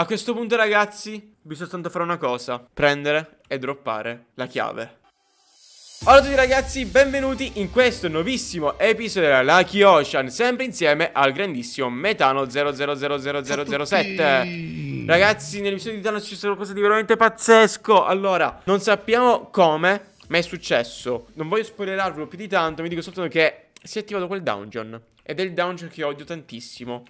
A questo punto ragazzi bisogna soltanto fare una cosa Prendere e droppare la chiave allora tutti ragazzi, benvenuti in questo nuovissimo episodio della Lucky Ocean Sempre insieme al grandissimo Metano 0000007 Ragazzi, nell'episodio di Thanos ci sono cose di veramente pazzesco Allora, non sappiamo come, ma è successo Non voglio spoilerarvelo più di tanto, vi dico soltanto che si è attivato quel dungeon Ed è il dungeon che odio tantissimo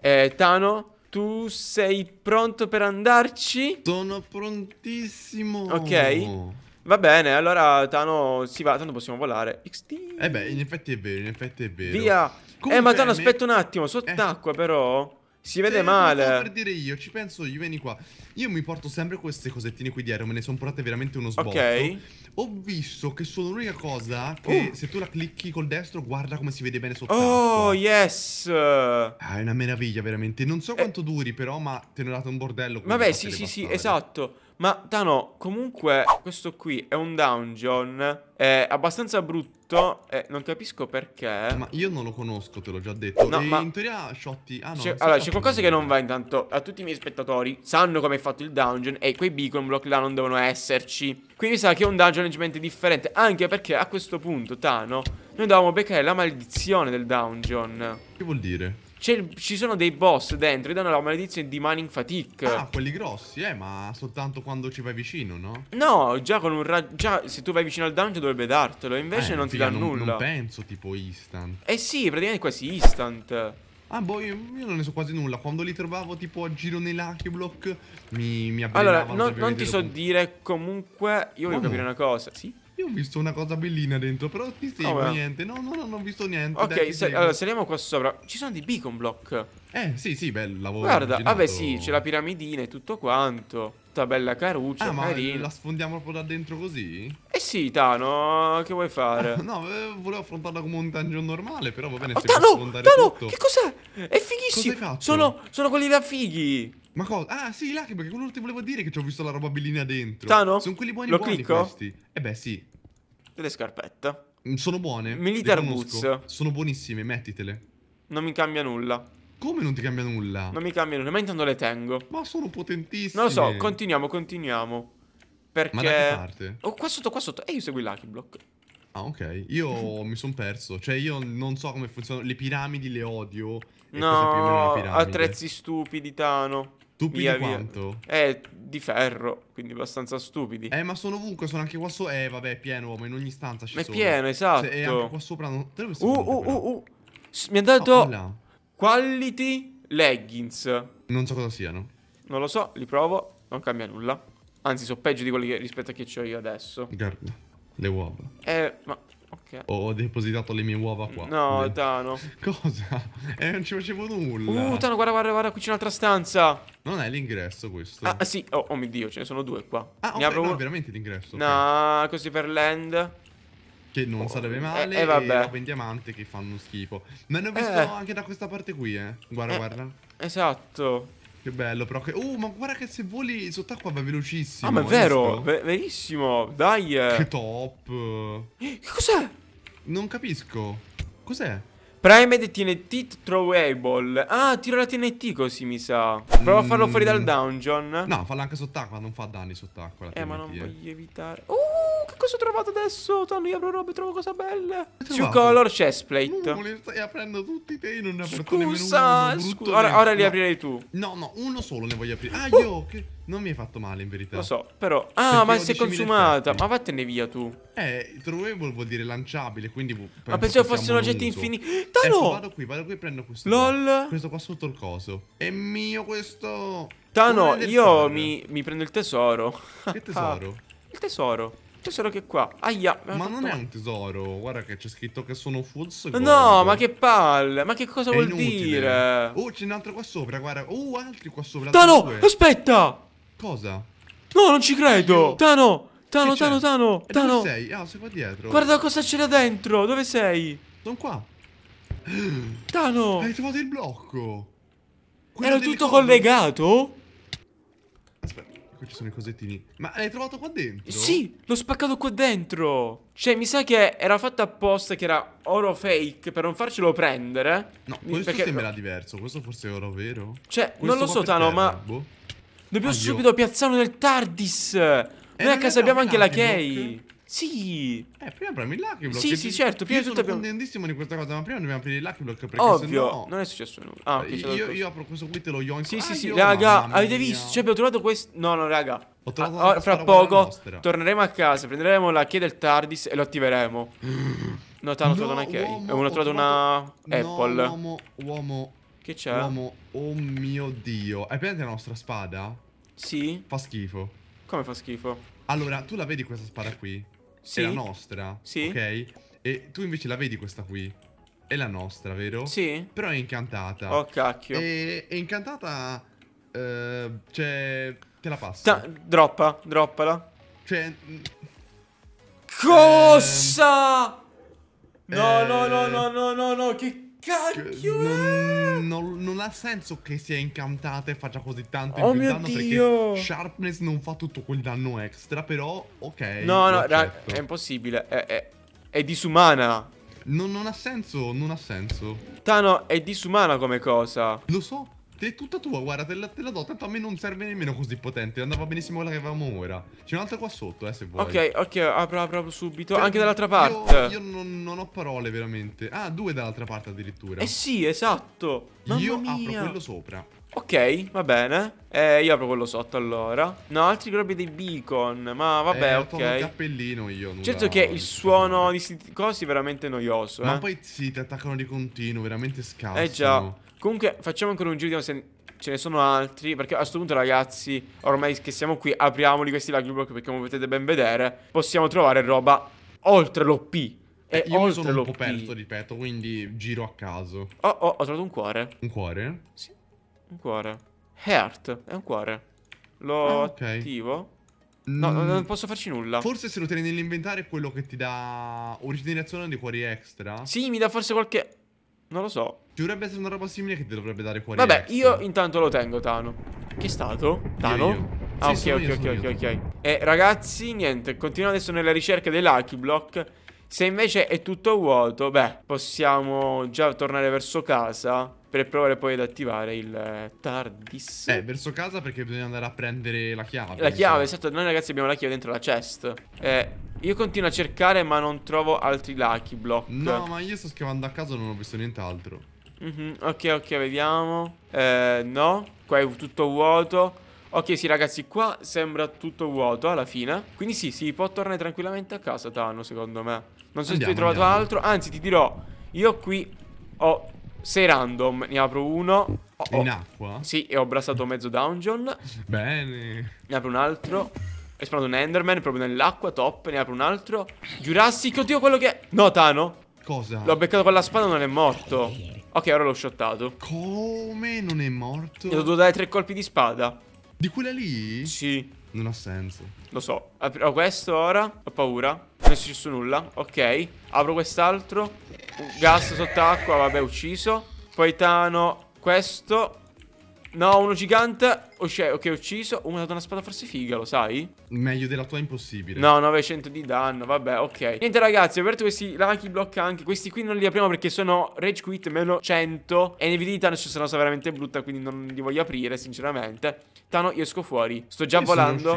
eh, Tano tu sei pronto per andarci? Sono prontissimo. Ok. Va bene, allora Tano si va, tanto possiamo volare. XT. Eh beh, in effetti è vero, in effetti è vero. Via. Comunque, eh, ma Tano, aspetta un attimo, sott'acqua eh. però. Si vede eh, male. Per dire io, ci penso io, vieni qua. Io mi porto sempre queste cosettine qui dietro, me ne sono portate veramente uno sbocco. Ok. Ho visto che sono l'unica cosa che uh. se tu la clicchi col destro guarda come si vede bene sotto. Oh, yes! Ah, è una meraviglia veramente. Non so eh. quanto eh. duri però, ma te ne ho dato un bordello. Vabbè, sì, sì, sì, esatto. Ma Tano, comunque questo qui è un dungeon È abbastanza brutto E Non capisco perché Ma io non lo conosco, te l'ho già detto no, e ma... in teoria Shotti ah, no, Allora, c'è qualcosa che non va intanto A tutti i miei spettatori sanno come è fatto il dungeon E quei beacon block là non devono esserci Quindi sa che è un dungeon leggermente differente Anche perché a questo punto, Tano Noi dovevamo beccare la maledizione del dungeon Che vuol dire? il, ci sono dei boss dentro che danno la maledizione di Mining Fatigue. Ah, quelli grossi, eh, ma soltanto quando ci vai vicino, no? No, già con un raggio. Già, se tu vai vicino al dungeon dovrebbe dartelo, invece eh, non figa, ti dà nulla. Non penso tipo instant. Eh sì, praticamente quasi instant. Ah, boh, io, io, non ne so quasi nulla. Quando li trovavo tipo a giro nei Lucky Block, mi, mi Allora, no, non ti so con... dire, comunque, io voglio capire una cosa. Sì? Io ho visto una cosa bellina dentro, però ti seguo oh, niente. No, no, no, non ho visto niente. Ok, Dai, se, allora saliamo qua sopra. Ci sono dei beacon block. Eh, sì, sì, bel lavoro. Guarda, vabbè, ah, sì, c'è la piramidina e tutto quanto. Tutta bella caruccia, ah, ma la sfondiamo proprio da dentro così? Eh sì, Tano, che vuoi fare? no, eh, volevo affrontarla come un dungeon normale, però va bene oh, se Tano, Tano, tutto. che cos'è? È fighissimo. Cosa hai Sono, sono quelli da fighi. Ma cosa? Ah, sì, là, perché quello ti volevo dire che ci ho visto la roba bellina dentro. Tano? Sono quelli buoni Lo buoni clicco? questi. Eh beh, sì. Le scarpette. Mm, sono buone. Militar boots. Sono buonissime, mettitele. Non mi cambia nulla. Come non ti cambia nulla? Non mi cambia nulla, ma intanto le tengo. Ma sono potentissime. Non lo so, continuiamo, continuiamo. Perché... Ma da che parte? Oh, qua sotto, qua sotto. E eh, io segui Lucky Block. Ah, ok. Io mi sono perso. Cioè, io non so come funzionano. Le piramidi le odio. No, attrezzi stupidi, Tano. Tu via, quanto? Eh, di ferro, quindi abbastanza stupidi. Eh, ma sono ovunque, sono anche qua sopra. Eh, vabbè, è pieno, ma in ogni stanza ci ma sono. è pieno, esatto. E anche qua sopra non... Te lo uh, uh, uh, uh, Mi ha dato oh, quality leggings. Non so cosa siano. Non lo so, li provo, non cambia nulla. Anzi, sono peggio di quelli che, rispetto a che ho io adesso. Guarda, le uova. Eh, ma ok. Ho depositato le mie uova qua. No, Beh. Tano. Cosa? Eh, non ci facevo nulla. Uh, Tano, guarda, guarda, guarda, qui c'è un'altra stanza. Non è l'ingresso questo. Ah, sì. Oh, oh, mio Dio, ce ne sono due qua. Ah, ne okay, apro no, uno. veramente l'ingresso. No, okay. così per land. Che non oh, sarebbe eh, eh, male. Eh, vabbè. E roba in diamante che fanno schifo. Ma ne ho visto eh. anche da questa parte qui, eh. Guarda, eh, guarda. Esatto. Che bello, però. Che... Oh, ma guarda che se voli sott'acqua va velocissimo. Ah, ma è vero, ver verissimo. Dai. Eh. Che top. Che cos'è? Non capisco. Cos'è? Primed TNT throwable. Ah, tiro la TNT così mi sa. Prova mm. a farlo fuori dal mm. dungeon. No, falla anche sott'acqua, non fa danni sott'acqua. Eh, TNT, ma non eh. voglio evitare. Uh! cosa ho trovato adesso? io apro robe, trovo cose belle. Two color chestplate. No, uh, li stai aprendo tutti te, non ne apro Scusa, scu ora, ora, li aprirei tu. No, no, uno solo ne voglio aprire. Ah, uh. io che... Non mi hai fatto male in verità. Lo so, però... Ah, Perché ma si è consumata. Ma vattene via tu. Eh, trovable vuol dire lanciabile, quindi... Ma pensavo fossero oggetti infiniti. Ecco, Tano! Eh, vado qui, vado qui e prendo questo. LOL. Qua. Questo qua sotto il coso. È mio questo... Tano, io mi, mi, prendo il tesoro. Che tesoro? Ah, il tesoro tesoro che qua. Aia. Ma non è un tesoro. Guarda che c'è scritto che sono full gold. No, ma che palle. Ma che cosa è vuol inutile. dire? Oh, c'è un altro qua sopra, guarda. Oh, altri qua sopra. Tano, due. aspetta. Cosa? No, non ci credo. Tano, Tano, Tano, Tano. Tano. Dove sei? Ah, sei qua dietro. Guarda cosa c'è là dentro. Dove sei? Sono qua. Tano. Hai trovato il blocco. Quello Era tutto cose. collegato? Qui ci sono i cosettini. Ma l'hai trovato qua dentro? Sì, l'ho spaccato qua dentro. Cioè, mi sa che era fatto apposta che era oro fake per non farcelo prendere. No, questo perché... sembra diverso. Questo forse è oro vero? Cioè, questo non lo so, Tano, ma... Boh. Dobbiamo ah, subito piazzarlo nel TARDIS. Eh, Noi eh, a casa abbiamo anche la Key. Sì. Eh, prima apriamo il Lucky Block. Sì, sì, certo. Prima io sono abbiamo... contentissimo di questa cosa, ma prima dobbiamo aprire il Lucky Block perché Ovvio, sennò... non è successo nulla. Ah, okay, io, io, apro questo qui e te lo yoink. Sì, ah, sì, sì, raga, avete visto? Cioè, abbiamo trovato questo... No, no, raga. Ho trovato ah, fra poco torneremo a casa, prenderemo la key del TARDIS e lo attiveremo. no, t'hanno trovato una key. Uomo, uno ha trovato una Apple. uomo, uomo. Che c'è? Uomo, oh mio Dio. Hai preso la nostra spada? Sì. Fa schifo. Come fa schifo? Allora, tu la vedi questa spada qui? Sì. È la nostra. Sì. Ok? E tu invece la vedi questa qui. È la nostra, vero? Sì. Però è incantata. Oh, cacchio. E, è incantata... Eh, cioè... Te la passo. Ta droppa, droppala. Cioè... Mm, Cosa? Ehm, eh... No, no, no, no, no, no, no, che cacchio è? non, non ha senso che sia incantata e faccia così tanto oh in più danno Dio. perché Sharpness non fa tutto quel danno extra, però ok. No, no, è impossibile, è, è, è disumana. Non, non ha senso, non ha senso. Tano, è disumana come cosa. Lo so, è tutta tua, guarda, te la, te la do, tanto a me non serve nemmeno così potente, andava benissimo quella che avevamo ora. C'è un'altra qua sotto, eh, se vuoi. Ok, ok, apro, apro subito, Però cioè, anche dall'altra parte. Io, io non, non, ho parole, veramente. Ah, due dall'altra parte addirittura. Eh sì, esatto. Mamma io mia. apro quello sopra. Ok, va bene. Eh, io apro quello sotto allora. No, altri gruppi dei beacon. Ma vabbè, eh, ok. Un cappellino io. Nulla, certo che il suono di questi cosi è veramente noioso. Ma eh. poi sì, ti attaccano di continuo, veramente scarso. Eh già. Comunque, facciamo ancora un giro se ce ne sono altri. Perché a questo punto, ragazzi, ormai che siamo qui, apriamoli questi lagri block perché come potete ben vedere, possiamo trovare roba oltre l'OP. Eh, io mi sono un po' perso, ripeto, quindi giro a caso. Oh, oh, ho trovato un cuore. Un cuore? Sì. Un cuore. Heart, è un cuore. Lo ah, okay. attivo. No, mm. non posso farci nulla. Forse se lo tieni nell'inventario è quello che ti dà originazione di cuori extra. Sì, mi dà forse qualche... Non lo so. Ci dovrebbe essere una roba simile che ti dovrebbe dare cuori Vabbè, extra. io intanto lo tengo, Tano. Che è stato? Tano? Io, io. Ah, sì, ok, ok, ok, ok, ok. Eh, e ragazzi, niente, continuiamo adesso nella ricerca dei Lucky Block. Se invece è tutto vuoto, beh, possiamo già tornare verso casa per provare poi ad attivare il eh, tardissimo. Eh, verso casa perché bisogna andare a prendere la chiave. La chiave, esatto. Noi ragazzi abbiamo la chiave dentro la chest. Eh... Io continuo a cercare ma non trovo altri lucky block No ma io sto scavando a caso e non ho visto nient'altro mm -hmm. Ok ok vediamo eh, No Qua è tutto vuoto Ok sì ragazzi qua sembra tutto vuoto alla fine Quindi sì si può tornare tranquillamente a casa Tano secondo me Non so andiamo, se tu hai trovato andiamo. altro Anzi ti dirò Io qui ho sei random, ne apro uno. Oh, oh, In acqua? Sì, e ho abbrassato mezzo dungeon. Bene. Ne apro un altro. Ho spawnato un Enderman proprio nell'acqua, top. Ne apro un altro. Jurassic, oddio, quello che... No, Tano. Cosa? L'ho beccato con la spada, non è morto. Ok, ora l'ho shottato. Come non è morto? Gli ho dovuto dare tre colpi di spada. Di quella lì? Sì. Non ha senso. Lo so. Apro questo ora. Ho paura è successo nulla Ok Apro quest'altro Gas sott'acqua Vabbè ucciso Poi Questo No uno gigante Ok, ucciso Oh mi ha dato una spada forse figa lo sai? Meglio della tua impossibile No 900 di danno Vabbè ok Niente ragazzi ho aperto questi lucky block anche Questi qui non li apriamo perché sono rage quit meno 100 E nevidità ne sono veramente brutta Quindi non li voglio aprire sinceramente Tano io esco fuori Sto già io volando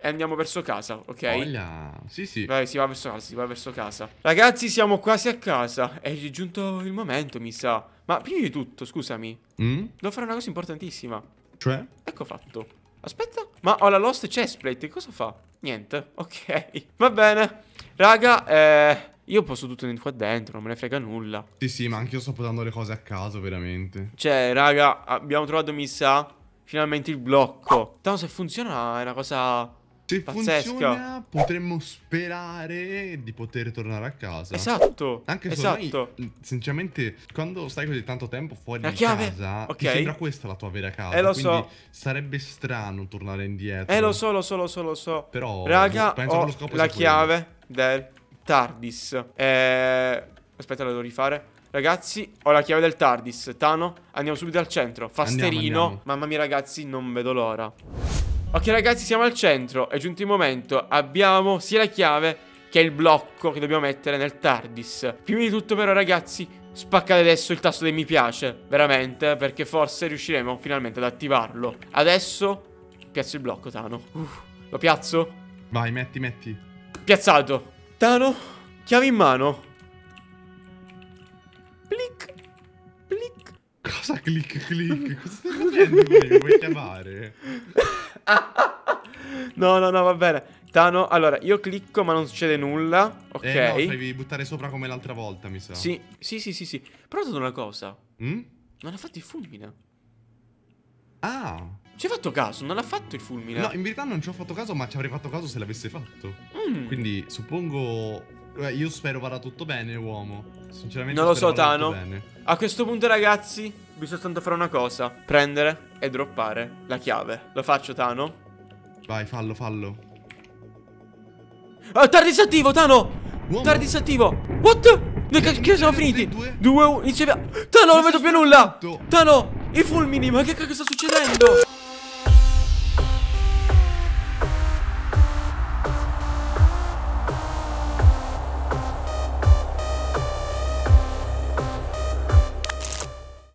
e andiamo verso casa, ok? Voglia. Sì, sì. Vai, si va verso casa, si va verso casa. Ragazzi, siamo quasi a casa. È giunto il momento, mi sa. Ma prima di tutto, scusami. Mm? Devo fare una cosa importantissima. Cioè? Ecco fatto. Aspetta. Ma ho la Lost Chestplate. Cosa fa? Niente. Ok. Va bene. Raga, eh... Io posso tutto qua dentro, non me ne frega nulla. Sì, sì, ma anche io sto portando le cose a caso, veramente. Cioè, raga, abbiamo trovato, mi sa, finalmente il blocco. Tanto se funziona è una cosa se funziona, potremmo sperare di poter tornare a casa. Esatto. Anche se esatto. sinceramente, quando stai così tanto tempo fuori la di chiave. casa, okay. ti sembra questa la tua vera casa. Eh, lo so. Sarebbe strano tornare indietro. Eh, lo so, lo so, lo so, lo so. Però, raga, penso lo scopo la chiave del TARDIS. Eh, aspetta, la devo rifare. Ragazzi, ho la chiave del TARDIS. Tano, andiamo subito al centro. Fasterino. Andiamo, andiamo. Mamma mia, ragazzi, non vedo l'ora. Ok ragazzi siamo al centro, è giunto il momento, abbiamo sia la chiave che il blocco che dobbiamo mettere nel TARDIS Prima di tutto però ragazzi spaccate adesso il tasto del mi piace, veramente, perché forse riusciremo finalmente ad attivarlo Adesso piazzo il blocco Tano, Uff, lo piazzo? Vai metti metti Piazzato Tano, chiave in mano Plic, plic Cosa clic clic? Cosa stai facendo? Vuoi chiamare? no, no, no, va bene. Tano, allora, io clicco ma non succede nulla. Eh, ok. Eh, no, devi buttare sopra come l'altra volta, mi sa. Sì, sì, sì, sì, sì. Però ho detto una cosa. Mm? Non ha fatto il fulmine. Ah. Ci hai fatto caso? Non ha fatto il fulmine? No, in verità non ci ho fatto caso, ma ci avrei fatto caso se l'avesse fatto. Mm. Quindi, suppongo... Eh, io spero vada tutto bene, uomo. Sinceramente, Non lo so, Tano. A questo punto, ragazzi, Bisogna soltanto fare una cosa. Prendere e droppare la chiave. Lo faccio, Tano? Vai, fallo, fallo. Ah, tardi disattivo, Tano! Uomo. Tardi disattivo. What? Noi che, che siamo finiti? Due, due insieme. Tano, non vedo più nulla! Tano, i fulmini, ma che cacchio sta succedendo?